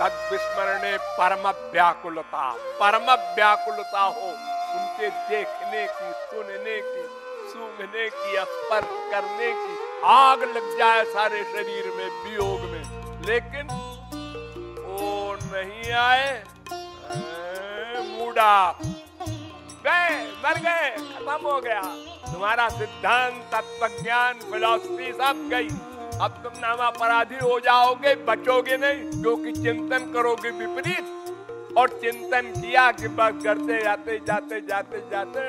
तद विस्मरणे परम व्याकुलता परम व्याकुलता हो उनके देखने की सुनने की सूंघने की स्पर्श करने की आग लग जाए सारे शरीर में वियोग में लेकिन वो नहीं आए मुडा गए मर गए खत्म हो गया तुम्हारा सिद्धांत तत्व ज्ञान फिलोसफी सब गई अब तुम नामापराधी हो जाओगे बचोगे नहीं क्योंकि चिंतन करोगे विपरीत और चिंतन किया कि बस करते जाते जाते जाते जाते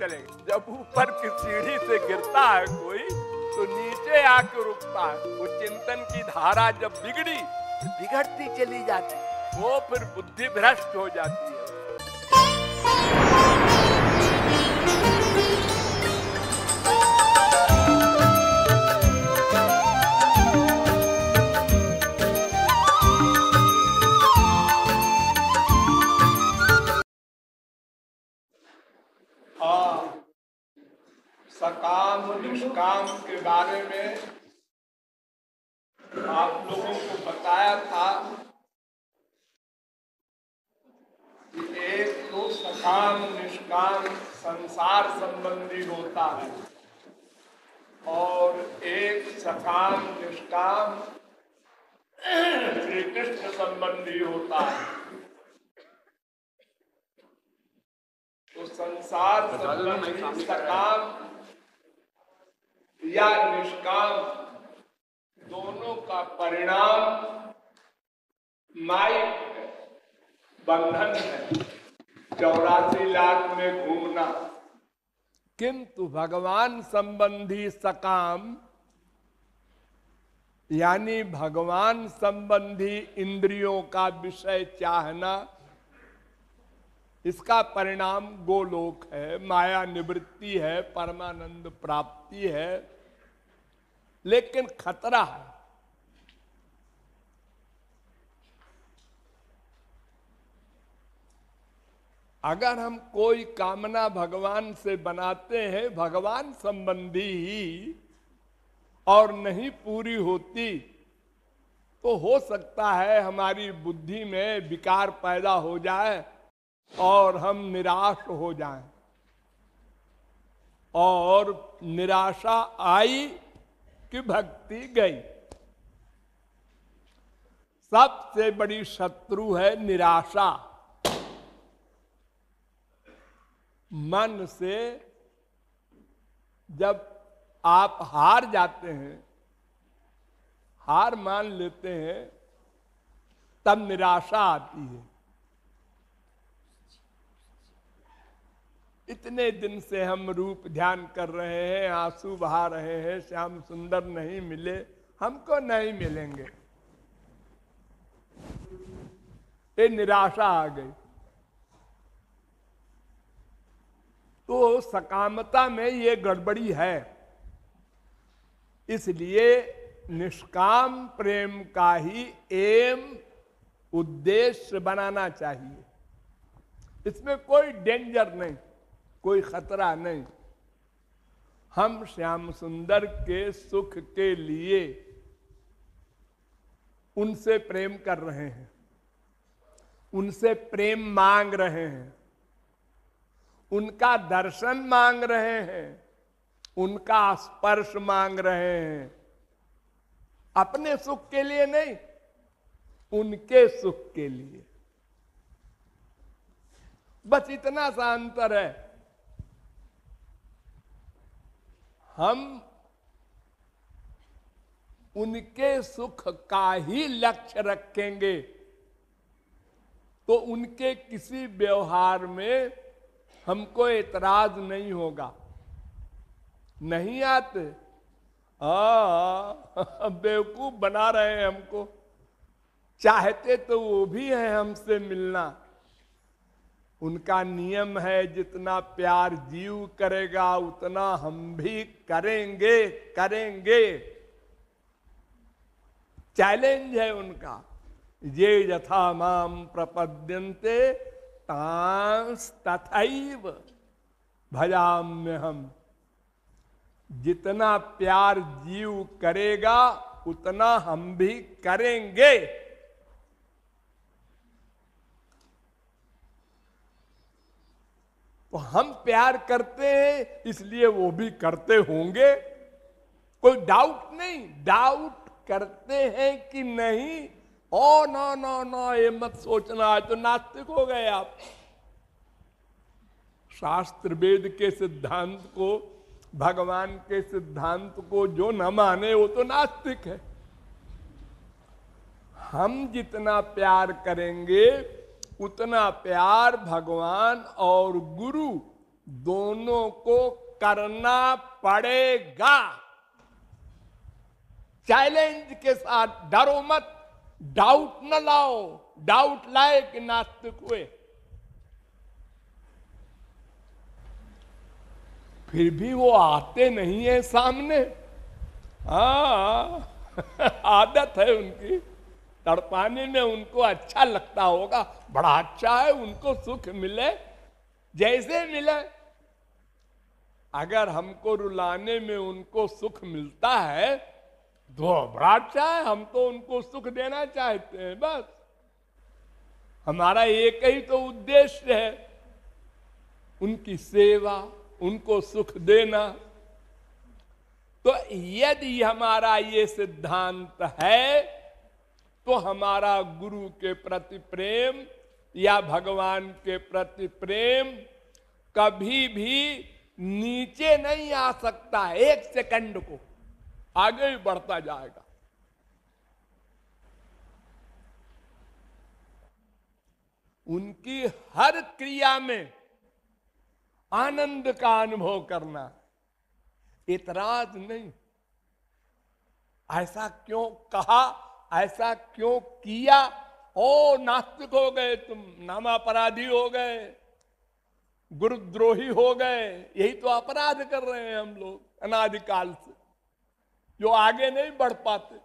चले जब ऊपर की सीढ़ी से गिरता है कोई तो नीचे आके रुकता है वो चिंतन की धारा जब बिगड़ी तो बिगड़ती चली जाती वो फिर बुद्धि भ्रष्ट हो जाती काम के बारे में आप लोगों को बताया था कि एक तो सकाम निष्काम संसार संबंधी होता है और एक सकाम निष्काम श्री कृष्ण संबंधी होता है तो संसार संबंधी सकाम या निष्काम दोनों का परिणाम माइक बंधन है चौरासी लाख में घूमना किंतु भगवान संबंधी सकाम यानी भगवान संबंधी इंद्रियों का विषय चाहना इसका परिणाम गोलोक है माया निवृत्ति है परमानंद प्राप्ति है लेकिन खतरा है अगर हम कोई कामना भगवान से बनाते हैं भगवान संबंधी ही और नहीं पूरी होती तो हो सकता है हमारी बुद्धि में विकार पैदा हो जाए और हम निराश हो जाएं और निराशा आई कि भक्ति गई सबसे बड़ी शत्रु है निराशा मन से जब आप हार जाते हैं हार मान लेते हैं तब निराशा आती है इतने दिन से हम रूप ध्यान कर रहे हैं आंसू बहा रहे हैं श्याम सुंदर नहीं मिले हमको नहीं मिलेंगे ये निराशा आ गई तो सकामता में ये गड़बड़ी है इसलिए निष्काम प्रेम का ही एम उद्देश्य बनाना चाहिए इसमें कोई डेंजर नहीं कोई खतरा नहीं हम श्याम सुंदर के सुख के लिए उनसे प्रेम कर रहे हैं उनसे प्रेम मांग रहे हैं उनका दर्शन मांग रहे हैं उनका स्पर्श मांग रहे हैं अपने सुख के लिए नहीं उनके सुख के लिए बस इतना सा अंतर है हम उनके सुख का ही लक्ष्य रखेंगे तो उनके किसी व्यवहार में हमको एतराज नहीं होगा नहीं आते हा बेवकूफ बना रहे हैं हमको चाहते तो वो भी हैं हमसे मिलना उनका नियम है जितना प्यार जीव करेगा उतना हम भी करेंगे करेंगे चैलेंज है उनका ये यथा माम प्रपद्यंते तथैव भजाम्य हम जितना प्यार जीव करेगा उतना हम भी करेंगे तो हम प्यार करते हैं इसलिए वो भी करते होंगे कोई डाउट नहीं डाउट करते हैं कि नहीं ओ नो नो नो ये मत सोचना है तो नास्तिक हो गए आप शास्त्र वेद के सिद्धांत को भगवान के सिद्धांत को जो न माने वो तो नास्तिक है हम जितना प्यार करेंगे उतना प्यार भगवान और गुरु दोनों को करना पड़ेगा चैलेंज के साथ डरो मत डाउट न लाओ डाउट लाए कि नास्तिक हुए फिर भी वो आते नहीं है सामने हा आदत है उनकी तड़पाने में उनको अच्छा लगता होगा बड़ा अच्छा है उनको सुख मिले जैसे मिले अगर हमको रुलाने में उनको सुख मिलता है तो बड़ा अच्छा है हम तो उनको सुख देना चाहते हैं बस हमारा एक ही तो उद्देश्य है उनकी सेवा उनको सुख देना तो यदि हमारा ये सिद्धांत है तो हमारा गुरु के प्रति प्रेम या भगवान के प्रति प्रेम कभी भी नीचे नहीं आ सकता एक सेकंड को आगे ही बढ़ता जाएगा उनकी हर क्रिया में आनंद का अनुभव करना इतराज नहीं ऐसा क्यों कहा ऐसा क्यों किया ओ नास्तिक हो गए तुम अपराधी हो गए गुरुद्रोही हो गए यही तो अपराध कर रहे हैं हम लोग अनादिकाल से जो आगे नहीं बढ़ पाते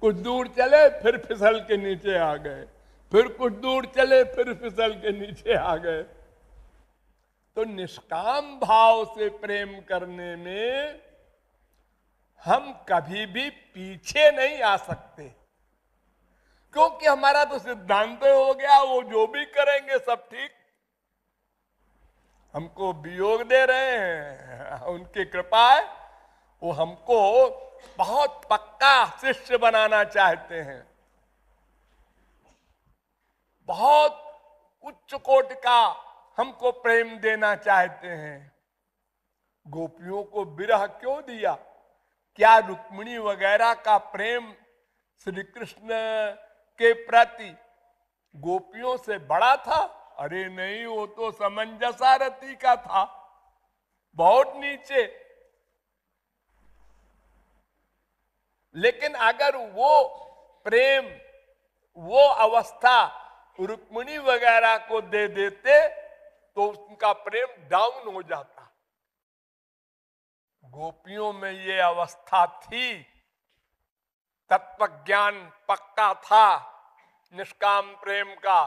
कुछ दूर चले फिर फिसल के नीचे आ गए फिर कुछ दूर चले फिर फिसल के नीचे आ गए तो निष्काम भाव से प्रेम करने में हम कभी भी पीछे नहीं आ सकते क्योंकि हमारा तो सिद्धांत हो गया वो जो भी करेंगे सब ठीक हमको वियोग दे रहे हैं उनकी कृपा है वो हमको बहुत पक्का शिष्य बनाना चाहते हैं बहुत उच्च कोट का हमको प्रेम देना चाहते हैं गोपियों को विरह क्यों दिया क्या रुक्मिणी वगैरह का प्रेम श्री कृष्ण के प्रति गोपियों से बड़ा था अरे नहीं वो तो समंजसा का था बहुत नीचे लेकिन अगर वो प्रेम वो अवस्था रुक्मिणी वगैरह को दे देते तो उनका प्रेम डाउन हो जाता गोपियों में ये अवस्था थी तत्व ज्ञान पक्का था निष्काम प्रेम का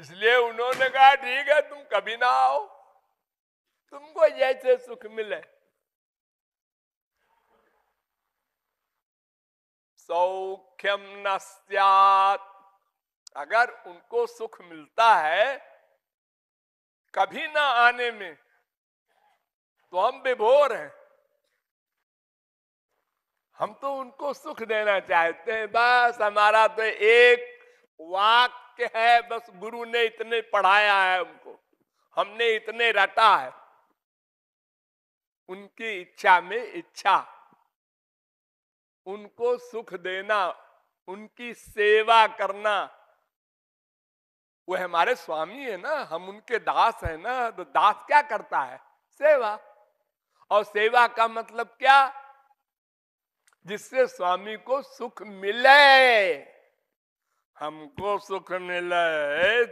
इसलिए उन्होंने कहा ठीक है तुम कभी ना आओ तुमको जैसे सुख मिले सौख्यम न अगर उनको सुख मिलता है कभी ना आने में तो हम बेभोर हैं हम तो उनको सुख देना चाहते हैं बस हमारा तो एक वाक्य है बस गुरु ने इतने पढ़ाया है उनको हमने इतने रटा है उनकी इच्छा में इच्छा उनको सुख देना उनकी सेवा करना वो हमारे स्वामी है ना हम उनके दास है ना तो दास क्या करता है सेवा और सेवा का मतलब क्या जिससे स्वामी को सुख मिले हमको सुख मिले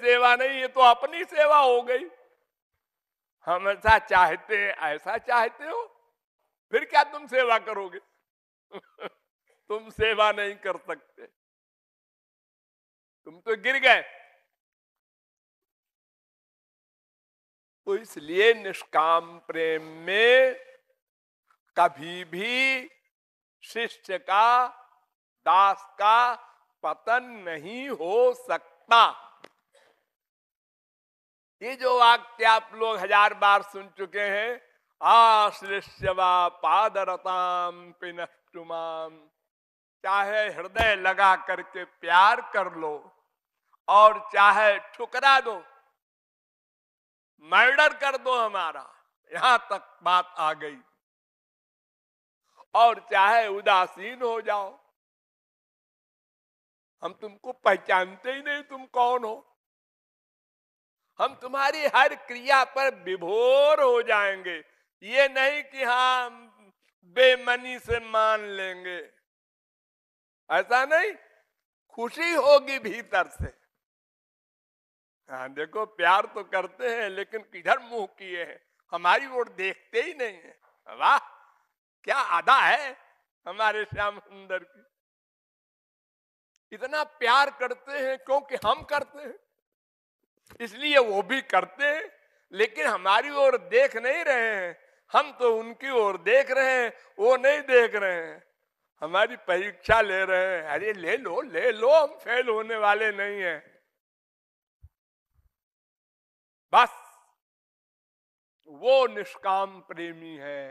सेवा नहीं ये तो अपनी सेवा हो गई हम ऐसा चाहते ऐसा चाहते हो फिर क्या तुम सेवा करोगे तुम सेवा नहीं कर सकते तुम तो गिर गए तो इसलिए निष्काम प्रेम में कभी भी शिष्य का दास का पतन नहीं हो सकता ये जो वाक्य आप लोग हजार बार सुन चुके हैं आश्लिष्य आश्रिष्यवा पादरताम पिनष्टुमाम चाहे हृदय लगा करके प्यार कर लो और चाहे ठुकरा दो मर्डर कर दो हमारा यहां तक बात आ गई और चाहे उदासीन हो जाओ हम तुमको पहचानते ही नहीं तुम कौन हो हम तुम्हारी हर क्रिया पर विभोर हो जाएंगे ये नहीं कि हाँ बेमनी से मान लेंगे ऐसा नहीं खुशी होगी भीतर से हाँ देखो प्यार तो करते हैं लेकिन किधर मुंह किए हैं हमारी ओर देखते ही नहीं है वाह क्या आधा है हमारे श्याम सुंदर की इतना प्यार करते हैं क्योंकि हम करते हैं इसलिए वो भी करते हैं लेकिन हमारी ओर देख नहीं रहे हैं हम तो उनकी ओर देख रहे हैं वो नहीं देख रहे हैं हमारी परीक्षा ले रहे हैं अरे ले लो ले लो हम फेल होने वाले नहीं हैं बस वो निष्काम प्रेमी है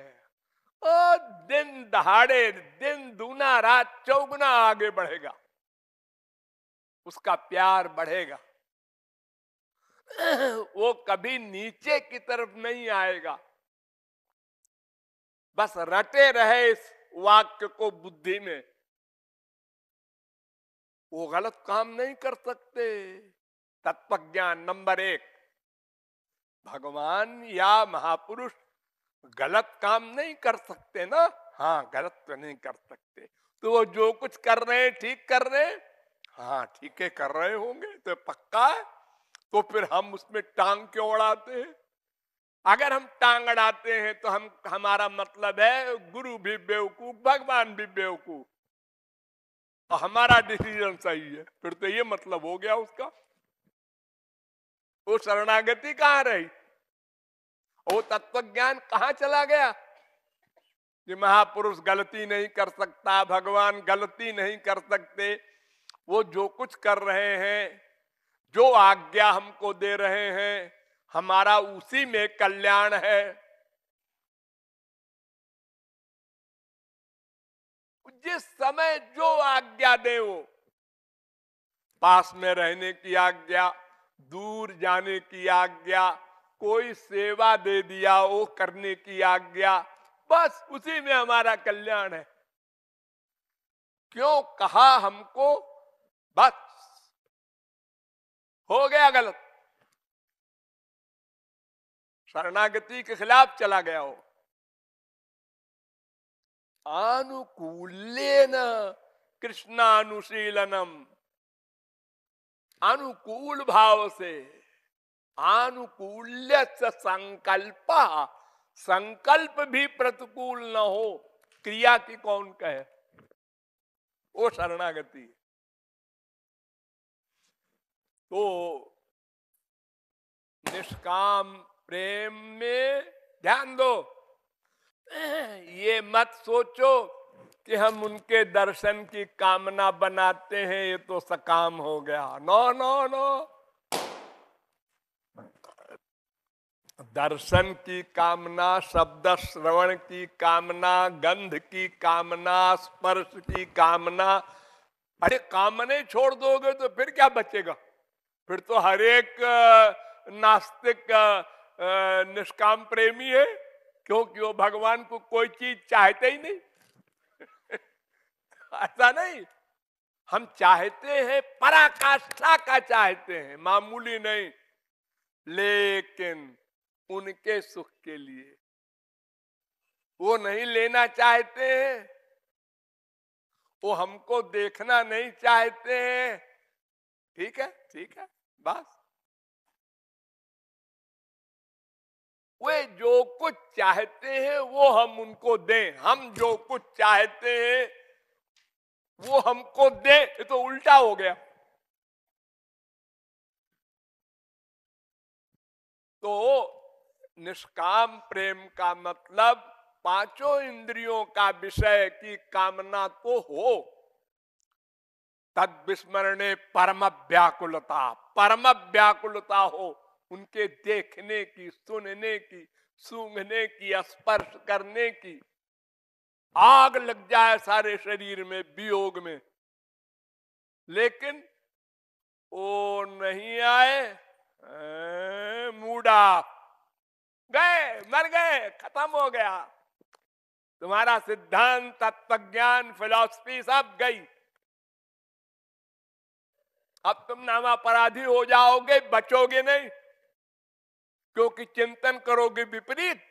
दिन दहाड़े दिन दूना रात चौगुना आगे बढ़ेगा उसका प्यार बढ़ेगा वो कभी नीचे की तरफ नहीं आएगा बस रटे रहे इस वाक्य को बुद्धि में वो गलत काम नहीं कर सकते ज्ञान नंबर एक भगवान या महापुरुष गलत काम नहीं कर सकते ना हाँ गलत तो नहीं कर सकते तो वो जो कुछ कर रहे हैं ठीक कर रहे हैं हाँ ठीक है कर रहे होंगे तो पक्का है तो फिर हम उसमें टांग क्यों उड़ाते हैं अगर हम टांग अड़ाते हैं तो हम हमारा मतलब है गुरु भी बेवकूफ भगवान भी बेवकूफ तो हमारा डिसीजन सही है फिर तो ये मतलब हो गया उसका वो शरणागति कहाँ रही वो तत्व ज्ञान कहा चला गया कि महापुरुष गलती नहीं कर सकता भगवान गलती नहीं कर सकते वो जो कुछ कर रहे हैं जो आज्ञा हमको दे रहे हैं हमारा उसी में कल्याण है जिस समय जो आज्ञा दे वो पास में रहने की आज्ञा दूर जाने की आज्ञा कोई सेवा दे दिया वो करने की आज्ञा बस उसी में हमारा कल्याण है क्यों कहा हमको बस हो गया गलत शरणागति के खिलाफ चला गया हो अनुकूल कृष्णानुशीलनम अनुकूल भाव से अनुकूल्य संकल्प संकल्प भी प्रतिकूल न हो क्रिया की कौन कहे वो शरणागति तो निष्काम प्रेम में ध्यान दो ये मत सोचो कि हम उनके दर्शन की कामना बनाते हैं ये तो सकाम हो गया नो नो नो दर्शन की कामना शब्द श्रवण की कामना गंध की कामना स्पर्श की कामना अरे कामने छोड़ दोगे तो फिर क्या बचेगा फिर तो हर एक नास्तिक निष्काम प्रेमी है क्योंकि वो भगवान को कोई चीज चाहते ही नहीं ऐसा नहीं हम चाहते हैं पराकाष्ठा का चाहते हैं मामूली नहीं लेकिन उनके सुख के लिए वो नहीं लेना चाहते हैं वो हमको देखना नहीं चाहते हैं ठीक है ठीक है बस वे जो कुछ चाहते हैं वो हम उनको दें हम जो कुछ चाहते हैं वो हमको दे ये तो उल्टा हो गया तो निष्काम प्रेम का मतलब पांचों इंद्रियों का विषय की कामना तो हो तद विस्मरणे परम व्याकुलता परम व्याकुलता हो उनके देखने की सुनने की सूंघने की स्पर्श करने की आग लग जाए सारे शरीर में वियोग में लेकिन वो नहीं आए मूड ऑफ मर गए खत्म हो गया तुम्हारा सिद्धांत तत्व ज्ञान फिलोसफी सब गई अब तुम नामापराधी हो जाओगे बचोगे नहीं क्योंकि चिंतन करोगे विपरीत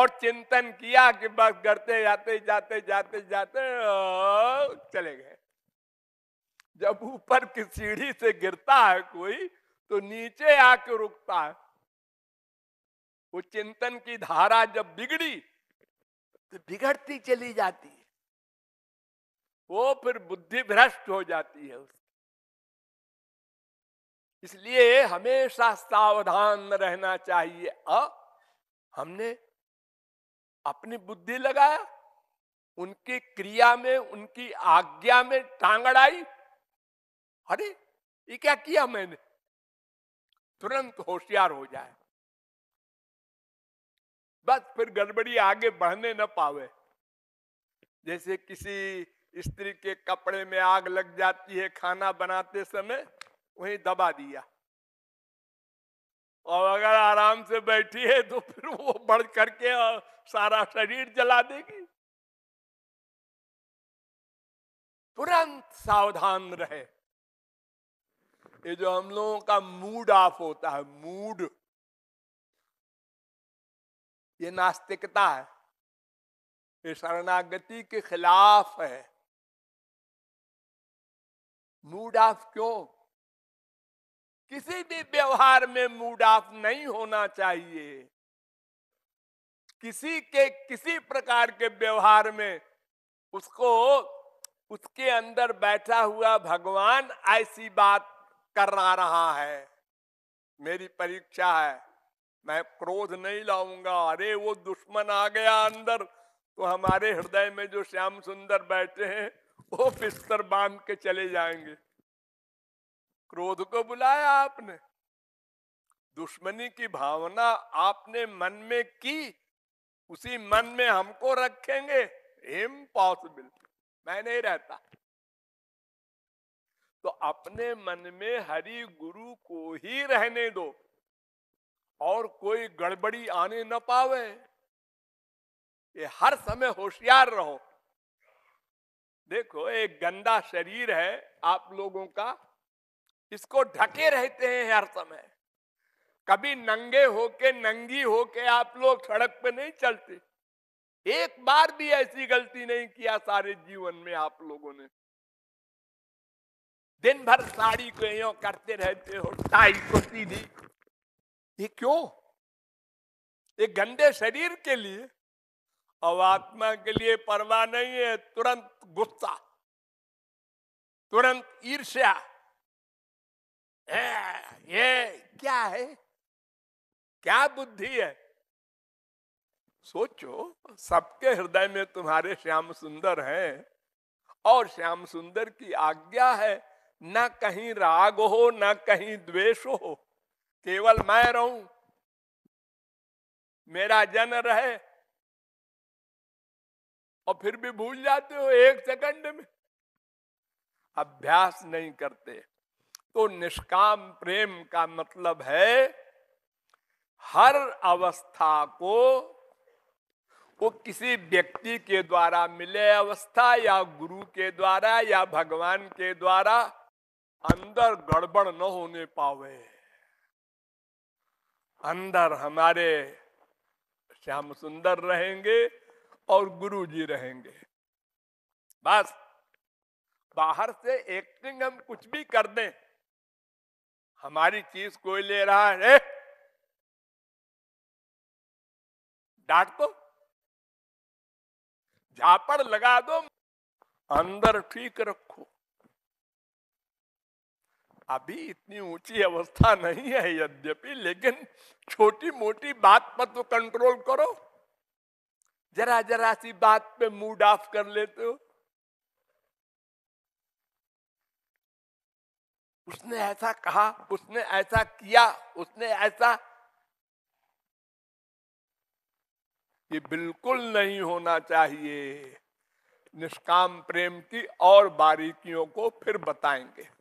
और चिंतन किया कि बस करते जाते जाते जाते जाते चले गए जब ऊपर की सीढ़ी से गिरता है कोई तो नीचे आके रुकता है वो चिंतन की धारा जब बिगड़ी तो बिगड़ती चली जाती है वो फिर बुद्धि भ्रष्ट हो जाती है उसकी इसलिए हमेशा सावधान रहना चाहिए अ हमने अपनी बुद्धि लगाया उनकी क्रिया में उनकी आज्ञा में टांगड़ आई अरे ये क्या किया मैंने तुरंत होशियार हो जाए बस फिर गड़बड़ी आगे बढ़ने न पावे जैसे किसी स्त्री के कपड़े में आग लग जाती है खाना बनाते समय वहीं दबा दिया और अगर आराम से बैठी है तो फिर वो बढ़ करके और सारा शरीर जला देगी तुरंत सावधान रहे ये जो हम लोगों का मूड ऑफ होता है मूड ये नास्तिकता है ये शरणागति के खिलाफ है मूड ऑफ क्यों किसी भी व्यवहार में मूड ऑफ नहीं होना चाहिए किसी के किसी प्रकार के व्यवहार में उसको उसके अंदर बैठा हुआ भगवान ऐसी बात करा रहा है मेरी परीक्षा है मैं क्रोध नहीं लाऊंगा अरे वो दुश्मन आ गया अंदर तो हमारे हृदय में जो श्याम सुंदर बैठे हैं वो बिस्तर बांध के चले जाएंगे क्रोध को बुलाया आपने दुश्मनी की भावना आपने मन में की उसी मन में हमको रखेंगे इम्पॉसिबल मैं नहीं रहता तो अपने मन में हरि गुरु को ही रहने दो और कोई गड़बड़ी आने न पावे ये हर समय होशियार रहो देखो एक गंदा शरीर है आप लोगों का इसको ढके रहते हैं हर समय कभी नंगे होके नंगी होके आप लोग सड़क पे नहीं चलते एक बार भी ऐसी गलती नहीं किया सारे जीवन में आप लोगों ने दिन भर साड़ी को यो करते रहते हो टाई को सीधी ये क्यों ये गंदे शरीर के लिए और आत्मा के लिए परवाह नहीं है तुरंत गुस्सा तुरंत ईर्ष्या ये क्या है क्या बुद्धि है सोचो सबके हृदय में तुम्हारे श्याम सुंदर हैं और श्याम सुंदर की आज्ञा है ना कहीं राग हो ना कहीं द्वेष हो केवल मैं रहूं मेरा जन रहे और फिर भी भूल जाते हो एक सेकंड में अभ्यास नहीं करते तो निष्काम प्रेम का मतलब है हर अवस्था को वो किसी व्यक्ति के द्वारा मिले अवस्था या गुरु के द्वारा या भगवान के द्वारा अंदर गड़बड़ न होने पावे अंदर हमारे श्याम सुंदर रहेंगे और गुरु जी रहेंगे बस बाहर से एक्टिंग हम कुछ भी कर दें हमारी चीज कोई ले रहा है डांट दो तो। झापड़ लगा दो अंदर ठीक रखो अभी इतनी ऊंची अवस्था नहीं है यद्यपि लेकिन छोटी मोटी बात पर तो कंट्रोल करो जरा जरा सी बात पे मूड ऑफ कर लेते हो उसने ऐसा कहा उसने ऐसा किया उसने ऐसा ये बिल्कुल नहीं होना चाहिए निष्काम प्रेम की और बारीकियों को फिर बताएंगे